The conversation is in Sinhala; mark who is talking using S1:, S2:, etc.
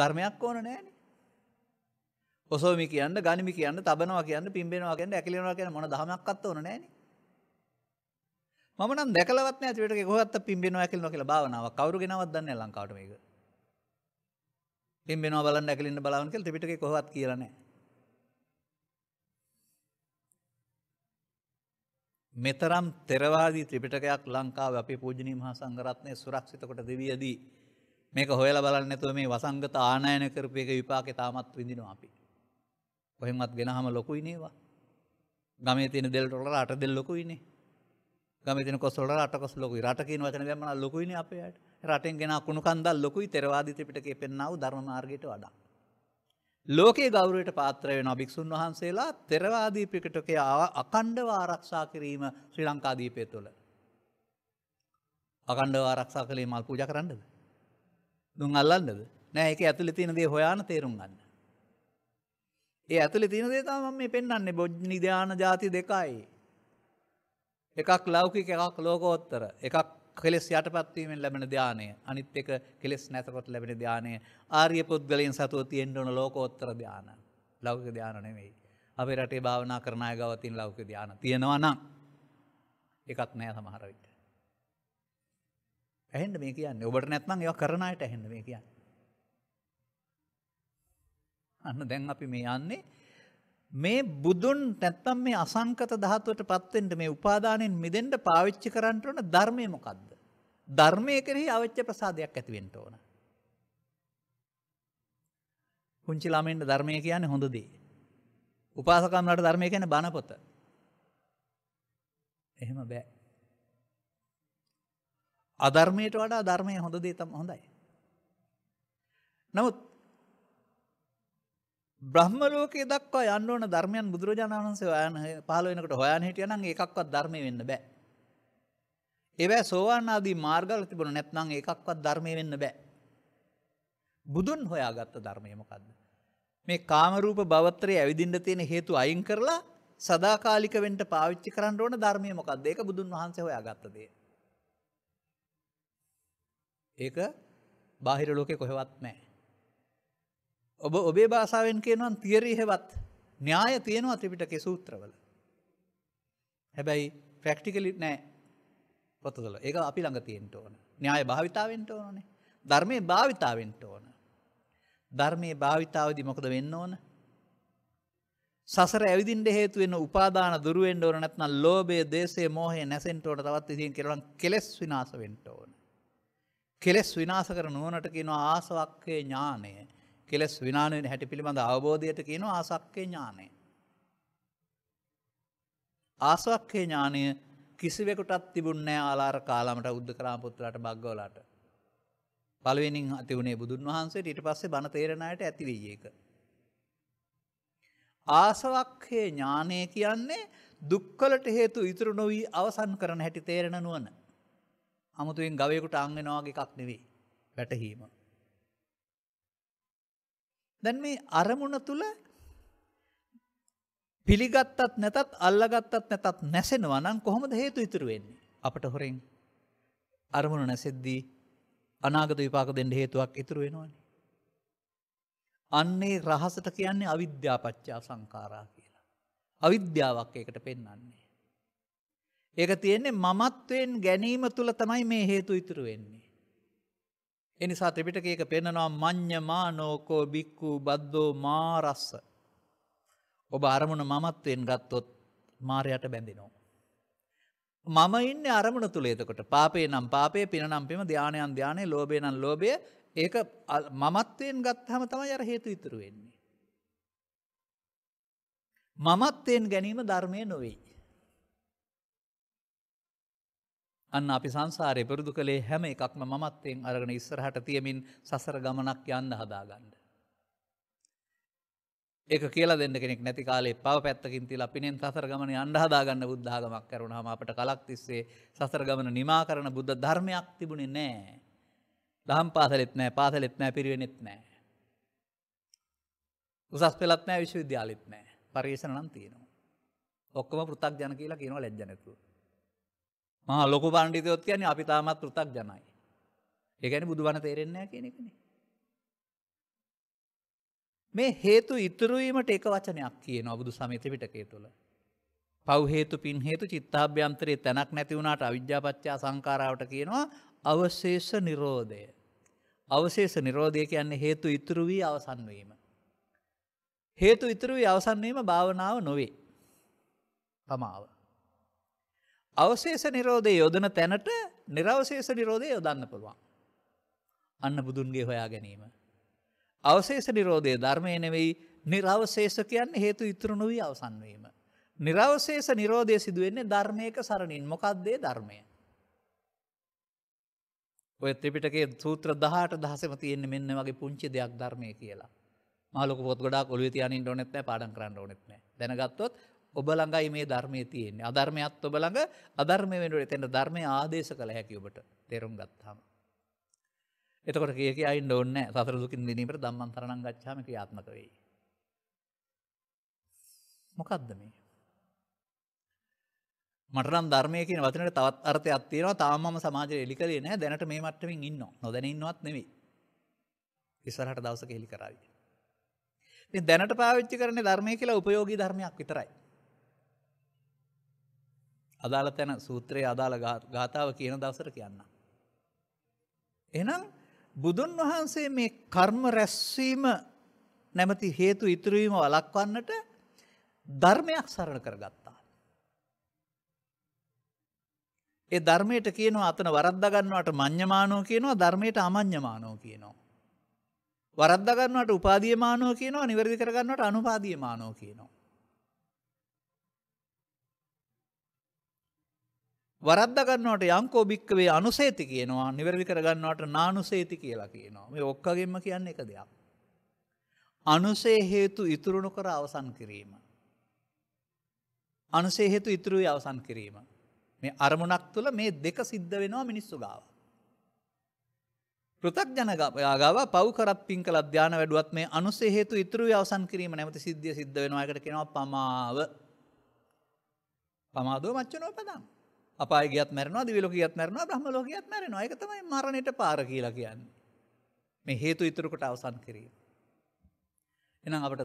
S1: ධර්මයක් ඕන නෑන. ඔසෝමි කියන්න ගනිමි කියන්න තබනවා කියන්න පිම්බෙනවා කියන්න ඇකිලෙනවා කියන මොන දහමක්කත් ඕන නෑන. මන දැකලවත් ඇතිවට ගොත් පිම්බෙන ඇකිල නොකළ භාවනාව කවරු ගෙනවත් දන්න ලංකාට මේක. පිම්බෙන බලන්න ඇකලින්න බලාවන්කල් ත්‍රිපිටක කොහොත් කියරනෑ. මෙතරම් තෙරවාදී ත්‍රිපිටකයක් ලංකාව අපි පූජනී මහා සංගරත්නය සුරක්ෂිතකොට දෙවියදී මේක හොයල බලන්න ඇතුව මේ වසංගත ආනයන කරපයක විපාක තාමත් විඳිනවා අපි. කොහෙමත් ගෙනහම ලොකුයි නේවා. ගමේ තින දෙල්ටොල අට දෙල් ලොකුයිනේ ගමතින කොස්සොල අටකොස් ලොකු රටකින් වචන ගමන ලොකුයින අපට රටෙන් ගෙන කුණු කන්දල් ලොකුයි තෙරවාදිතපිට පෙන්න්නාව ධර්මාර්ගයට වඩා. ලෝකේ ගෞරයට පාත්‍රය නොභික්‍ෂන් වහන්සේලා තෙරවාදී පිකටකේ අකණ්ඩව ආරක්ෂා කිරීම ශ්‍රී ලංකාදීපය තුළ. අකණ්ඩව ආරක්ෂා කළේ මල් පූජ කරන්නද. දුන් අල්ලන්නද නෑ එක ඇතුළි තියෙන දේ හොයාන තේරුම් ගන්න. ඒ ඇතුළි තියෙන දේතාම මේ පෙන්න්නේ බොජ් නිධ්‍යාන ජාති දෙකයි. එකක් ලෞකික එකක් ලෝකෝත්තර එකක් කෙලෙස් යට පත්වීමෙන් ලැබෙන ධ්‍යානය අනිත් එක කෙලෙස් නැතකොට ලැබෙන ධ්‍යානය ආර්ය පුද්ගලයෙන් සතුව තියෙන්ට ඕන ලෝකෝත්තර ධ්‍යාන ලෞක ධ්‍යාන නෙවෙයි. අපේ රටේ භාවනා කරණය ගවතින් ලෞක ධ්‍යාන තියෙනවා නම් එකත් නෑ සමහරවිට. ඇහෙන්ට මේ කියන්න ඔබට නැත්නම් ය කරනයට ඇහෙන්න මේ කියන්න. අන්න දැන් අපි මේ යන්නේ මේ බුදුන් නැත්තම් මේ අසංකත දහත්වට පත්වෙන්ට මේ උපාදානෙන් මිදෙන්ට පාවිච්චි කරන්නට ඕන ධර්මය මොකක්ද. ධර්මය කරෙහි අවච්්‍ය ප්‍රසාධයක් ඇතිවෙන්ට ඕන. පුංචිලාමෙන්ට ධර්මය කියන හොඳදේ. උපාසකම්ලට ධර්මය ගැන බණපොත. එහෙම බෑ. අධර්මයට වඩා ධර්මය හොඳ දේතම හොඳයි. නමුත් බ්‍රහ්මලෝක දක්වා යන්නඕන ධර්මයන් බුදුරජාණන් වන්සේ යන පහලුවෙනකට හොයන හිටියන එකක්වත් ධර්මය වෙන්න බෑ. එබෑ සෝවානාදී මාර්ගල තිබුණ නැත්නං එකක්වත් ධර්මය වෙන්න බෑ. බුදුන් හොයාගත්ත ධර්මයමකක්ද. මේ කාමරූප බවත්‍රය ඇවිදින්ට තියෙන හේතු අයින් කරලා සදාකාලිකවෙන්ට පාවිච්චි කරන්න ඕන ධර්මයමකක්දේක බුදුන් වහන්සේ හොයාගත්තදේ. ඒක බාහිර ලෝකෙ කොහෙවත් නෑ. ඔබ ඔබේ භාසාාවෙන් කියනවන් තියරීහෙවත් න්‍යාය තියෙනවා ත්‍රිපිටක සූත්‍රවල. හැබැයි ප්‍රක්ටිකලිට නෑ පොතුදල ඒ අපි ළඟ තියෙන්ට ඕන න්‍යාය භාවිතාවෙන්ට ඕනේ ධර්මය භාවිතාවෙන්ට ඕන. ධර්මය භාවිතාවදි මොකද වෙන්න ඕන. සසර ඇවිදින්ට හේතුවෙන් උපාදාන දුරුවෙන්ට ඕන නැත්නම් ලෝබේ දේශේ මෝහය නැසෙන්ටෝට තවත් ඉතින් කරන කෙස් විනාස වෙන්ට ඕන. කෙලෙස් විනාස කර නුවනට කියනවා ආසවක්කේ ඥානය කෙලෙස් විනානයෙන් හැටි පිළිබඳ අවබෝධයට කියනවා ආසක්කේ ඥානය. ආසවක්කේ ඥානය කිසිවෙකුටත් තිබුන්නෑ ආලාර කාලාමට උද්ද කරාපුත්තුලට බග්ගෝලට. පලවෙනිින් අතිවුණේ බුදුන් වහන්සේ ඊට පස්සේ බණ තේරණයට ඇතිවීයක. ආසවක්හේ ඥානය කියන්නේ දුක්කලට හේතු ඉතුරු නොවී අවසන් කරන හැටි තේරෙන නුවන. අමුතුවෙන් ගවයකුට අංගෙනවාගේ එකක් නෙවේ වැටහීම. දැන් මේ අරමුණ තුළ පිළිගත්තත් නැතත් අල්ලගත්තත් නැතත් නැසෙනවා නම් කොහොමද හේතු ඉතුරු වෙන්නේ අපට හොරෙන් අරමුණු නැසෙද්දී අනාගත විපාක දෙන්න හේතුවක් ඉතුරු වෙනවානි. අන්නේ රහසට කියන්නේ අවිද්‍යාපච්චා සංකාරා කියලා. අවිද්‍යාවක් ඒකට පෙන්නන්නේ. ඒක තියෙන්නේ මමත්වෙන් ගැනීම තුළ තමයි මේ හේතු ඉතුරු වෙන්නේ. එනිසා ත්‍රිපිටකයක පෙන්නනවා මං්්‍ය මානෝකෝ බික්කු බද්දෝ මාරස්ස. ඔබ අරමුණ මමත්වෙන් ගත්තොත් මාරයට බැඳිනෝ. මම ඉන්න අරමුණ තුළේතකොට පාපේ නම් පාපේ පිනම් පිම ධ්‍යානයන් ධ්‍යානය ලෝබේ නම් ලෝබය ඒක මමත්වයෙන් ගත්හම තම යර හේතු ඉතුරුවෙන්නේ. මමත්වයෙන් ගැනීම ධර්මය නොවෙයි. අන්න අපි සංසාරය පුරුදු කළේ හැම එකක්ම මමත්තයෙන් අරගෙන ඉස්සරහට තියමින් සසර ගමනක් යන්න හදාගන්න. ඒක කියල දෙන්න කෙනෙක් නැති කාලේ පව පැත්තකින් තිල අපිනෙන් සසර ගමන අන්ඩ හදාගන්න බුද්ධාගමක් කරුණ හම අපට කලක් තිස්සේ සසර ගමන නිමා කරන බුද්ධ ධර්මයක් තිබුණේ නෑ. දහම් පාසලෙත් නෑ පාසලෙත් නෑ පිරිවෙනෙත් නෑ. උසස් පෙලත් නෑ විශ්වවිද්‍යාලිත් නෑ පර්යේෂණ නම් තියෙනවා. ඔක්කම පෘතක් ජන කියලා කියනවා ලැජ්ජනැතුව. මහ ලොක පණ්ඩිතයොත් කියන්නේ අපි තාමත් පෘතක් ජනයි. එකැන බුදුවන තේරෙන්නේ කෙනෙකන. මේ හේතු ඉතුරුවීමට එක වචනයක් කියන අබුදු සමිතිපිටකේ තුළ. පව් හේතු පින් හේතු චිත්තාභ්‍යන්තරයේ තැනක් නැතිවුණට අවිද්‍යාපච්චා සංකාරාවට කියනවා අවශේෂ නිරෝධය. අවශේෂ නිරෝධය කියන්නේ හේතු ඉතුරු වී අවසන්වීම. හේතු ඉතුරු වී අවසන්වීම භාවනාව නොවේ. තමාව. අවශේෂ නිරෝධය යොදන තැනට නිරවශේෂ නිරෝධය යොදන්න පුළුවන්. අන්න බුදුන්ගේ හොයා ගැනීම. අවශේෂ නිරෝධය ධර්මය නෙවෙයි නිරවශේෂ කියන්න හේතු ඉතුරු නොවී අවසන්වීම. නිරවශේෂ නිරෝධය සිදුවෙන්නේ ධර්මයක සරණින් මොකක්දේ ධර්මය. ඔය ත්‍රිපිටකේ සූත්‍ර දහට දහසම තියෙන්නේ මෙන්න වගේ පුංචි දෙයක් ධර්මය කියලා. මාලක පොත් ගොඩක් ඔලුව තියනින් ඕනෙත්න පාඩන් කරන්න ඕනෙත්න දැනගත්තොත් ඔබ ළඟයි මේ ධර්මය තියෙන්නේ අධර්මයත් ඔබ ළඟ අධර්මය වෙනුවට එතෙන්ට ධර්මය ආදේශ කළ හැකි ඔබට තේරුම් ගත්හම. එතකොට කිය අයි ඔන්න සතර දුකින් දිනීමට දම්මන් තරණං ගච්චාම ක්‍රියාත්මක වෙයි. මොකක්ද මේ. මටනම් ධර්මයකින වතනට තවත් අර්ථය අත්තියනවා තාමම සමාජය එලිකලේ නෑ දැනට මේ මට්ටමින් ඉන්න නොදැන ඉන්නවත් නෙවෙයි. ඉස්සරහට දවසක හෙළි කරයි. දැනට පාවිච්චි කරන ධර්මය කියලා උපයෝගී ධර්මයක් විතරයි. අදාළ තැන සූත්‍රයේ අදාළ ගාථාව කියන දවසර කියන්න. එනම් බුදුන් වහන්සේ මේ කර්ම රැස්වීම නැමති හේතු ඉතුරුවීම වලක්වන්නට ධර්මයක් සරණ කරගත්තා. ඒ ධර්මයට කියනවා අතන වරද්දගන්නවට මං්්‍යමානෝ කියනවා ධර්මයට අමං්්‍යමානෝ කියනවා. වරද්දගන්නවට උපාදියමානෝ කියනවා නිවැරදි කරගන්නට අනුපාදියමානෝ කියනවා. වරද්දගන්නවට යංකෝ භික්කවේ අනුසේති කියනවා නිවැරදි කරගන්නවට නානුසේති කියලා කියනවා මේ ඔක්කගෙන්ම කියන්න එක දෙයක්. අනුසේ හේතු ඉතුරුණු කර අවසන් කිරීම. අනුසේ හේතු ඉතුරුයි අවසන් කිරීම. මේ අරමුණක් තුළ මේ දෙක සිද්ධ වෙනවා මිනිස්සු ගාව. ප්‍රතක්ජනගාගාව පවකරත් පින් කල ධ්‍යාන වැඩුවත් මේ අනුසේ හේතු ඉතුරු අවසන් කිරීම නැමති සිද්ධිය සිද්ධ වෙනවාකට කෙනවා පමාව පමාදුව මච්චනෝ පදම්. අපායගත් මැරනවා දිවිලෝකගත් මැරනවා බ්‍රහමලෝකගත් මැරෙන අයකතමයි මරණයට පාර කියලා කියන්න. මේ හේතු ඉතුරකට අවසන් කිරීම. එනම් අපට